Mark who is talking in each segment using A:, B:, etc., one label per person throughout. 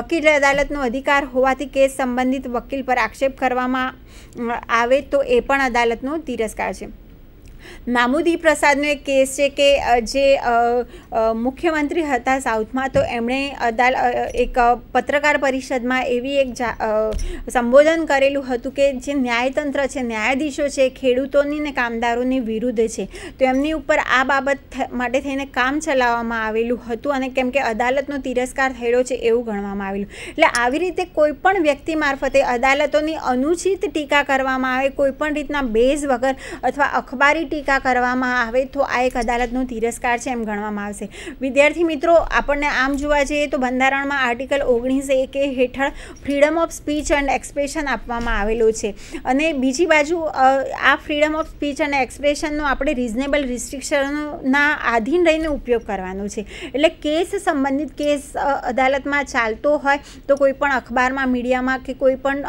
A: વકીલ અદાલતનો અધિકાર હોવાથી કેસ સંબંધિત વકીલ પર આક્ષેપ કરવામાં આવે તો એ પણ અદાલતનો તિરસ્કાર છે મામુદી પ્રસાદનો એક કેસ છે કે જે મુખ્યમંત્રી હતા સાઉથમાં તો એમણે અદાલ એક પત્રકાર પરિષદમાં એવી એક સંબોધન કરેલું હતું કે જે ન્યાયતંત્ર છે ન્યાયાધીશો છે ખેડૂતોની ને કામદારોની વિરુદ્ધ છે તો એમની ઉપર આ બાબત માટે થઈને કામ ચલાવવામાં આવેલું હતું અને કેમ કે અદાલતનો તિરસ્કાર થયેલો છે એવું ગણવામાં આવેલું એટલે આવી રીતે કોઈ પણ વ્યક્તિ મારફતે અદાલતોની અનુચિત ટીકા કરવામાં આવે કોઈપણ રીતના બેઝ વગર અથવા અખબારી ટીકા કરવામાં આવે તો આ એક અદાલતનો તિરસ્કાર છે એમ ગણવામાં આવશે વિદ્યાર્થી મિત્રો આપણને આમ જોવા જઈએ તો બંધારણમાં આર્ટિકલ ઓગણીસ એક હેઠળ freedom of speech and expression આપવામાં આવેલો છે અને બીજી બાજુ આ ફ્રીડમ ઓફ સ્પીચ અને એક્સપ્રેશનનો આપણે રિઝનેબલ રિસ્ટ્રિક્શનના આધીન રહીને ઉપયોગ કરવાનો છે એટલે કેસ સંબંધિત કેસ અદાલતમાં ચાલતો હોય તો કોઈપણ અખબારમાં મીડિયામાં કે કોઈપણ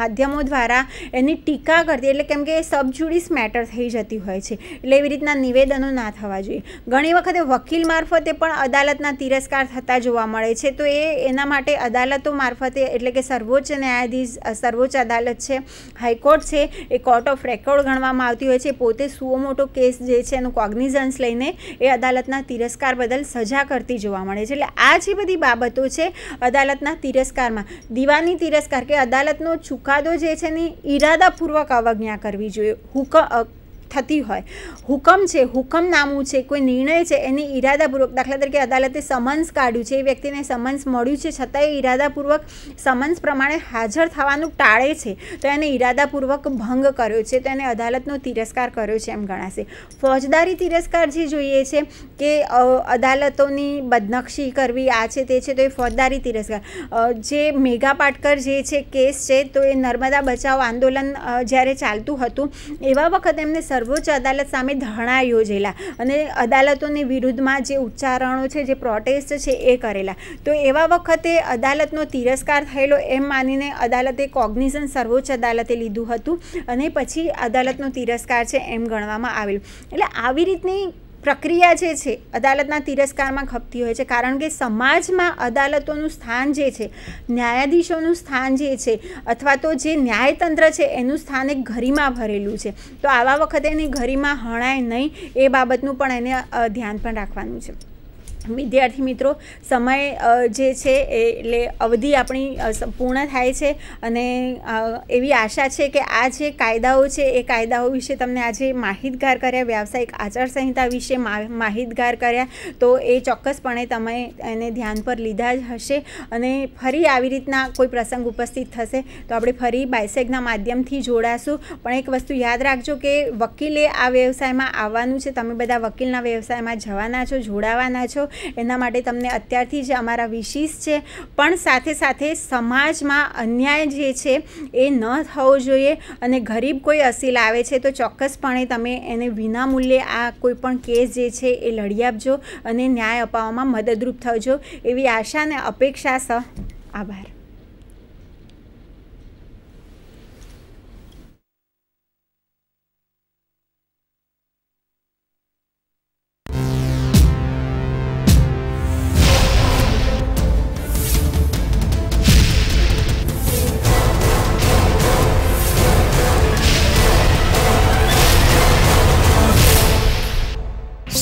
A: માધ્યમો દ્વારા એની ટીકા કરતી એટલે કેમ કે સબજુડિસ મેટર થઈ જતી જતી હોય છે એટલે એવી રીતના નિવેદનો ના થવા જોઈએ ઘણી વખતે વકીલ મારફતે પણ અદાલતના તિરસ્કાર થતા જોવા મળે છે તો એ એના માટે અદાલતો મારફતે એટલે કે સર્વોચ્ચ ન્યાયાધીશ સર્વોચ્ચ અદાલત છે હાઈકોર્ટ છે એ કોર્ટ ઓફ રેકોર્ડ ગણવામાં આવતી હોય છે પોતે સુઓ મોટો કેસ જે છે એનું કોગ્નિઝન્સ લઈને એ અદાલતના તિરસ્કાર બદલ સજા કરતી જોવા મળે છે એટલે આ જે બધી બાબતો છે અદાલતના તિરસ્કારમાં દીવાની તિરસ્કાર કે અદાલતનો ચુકાદો જે છે એની ઈરાદાપૂર્વક અવજ્ઞા કરવી જોઈએ હુકમ થતી હોય હુકમ છે હુકમ નામું છે કોઈ નિર્ણય છે એને ઈરાદાપૂર્વક દાખલા તરીકે અદાલતે સમન્સ કાઢ્યું છે એ વ્યક્તિને સમન્સ મળ્યું છે છતાં એ ઈરાદાપૂર્વક સમન્સ પ્રમાણે હાજર થવાનું ટાળે છે તો એને ઈરાદાપૂર્વક ભંગ કર્યો છે તો એને અદાલતનો તિરસ્કાર કર્યો છે એમ ગણાશે ફોજદારી તિરસ્કાર જે જોઈએ છે કે અદાલતોની બદનક્ષી કરવી આ છે તે છે તો એ ફોજદારી તિરસ્કાર જે મેઘા પાટકર જે છે કેસ છે તો એ નર્મદા બચાવ આંદોલન જ્યારે ચાલતું હતું એવા વખત એમને સર સર્વોચ્ચ અદાલત સામે ધરણા યોજેલા અને અદાલતોની વિરુદ્ધમાં જે ઉચ્ચારણો છે જે પ્રોટેસ્ટ છે એ કરેલા તો એવા વખતે અદાલતનો તિરસ્કાર થયેલો એમ માનીને અદાલતે કોગ્નિઝન સર્વોચ્ચ અદાલતે લીધું હતું અને પછી અદાલતનો તિરસ્કાર છે એમ ગણવામાં આવેલું એટલે આવી રીતની પ્રક્રિયા જે છે અદાલતના તિરસ્કારમાં ખપતી હોય છે કારણ કે સમાજમાં અદાલતોનું સ્થાન જે છે ન્યાયાધીશોનું સ્થાન જે છે અથવા તો જે ન્યાયતંત્ર છે એનું સ્થાન એક ઘરીમાં ભરેલું છે તો આવા વખતે એની ઘરીમાં હણાય નહીં એ બાબતનું પણ એને ધ્યાન પણ રાખવાનું છે વિદ્યાર્થી મિત્રો સમય જે છે એટલે અવધિ આપણી પૂર્ણ થાય છે અને એવી આશા છે કે આ જે કાયદાઓ છે એ કાયદાઓ વિશે તમને આજે માહિતગાર કર્યા વ્યાવસાયિક આચારસંહિતા વિશે માહિતગાર કર્યા તો એ ચોક્કસપણે તમે એને ધ્યાન પર લીધા જ હશે અને ફરી આવી રીતના કોઈ પ્રસંગ ઉપસ્થિત થશે તો આપણે ફરી બાયસેગના માધ્યમથી જોડાશું પણ એક વસ્તુ યાદ રાખજો કે વકીલે આ વ્યવસાયમાં આવવાનું છે તમે બધા વકીલના વ્યવસાયમાં જવાના છો જોડાવાના છો એના માટે તમને અત્યારથી જ અમારા વિશીસ છે પણ સાથે સાથે સમાજમાં અન્યાય જે છે એ ન થવો જોઈએ અને ગરીબ કોઈ અસીલ આવે છે તો ચોક્કસપણે તમે એને વિનામૂલ્યે આ કોઈપણ કેસ જે છે એ લડી આપજો અને ન્યાય અપાવવામાં મદદરૂપ થજો એવી આશા અને અપેક્ષા સહ આભાર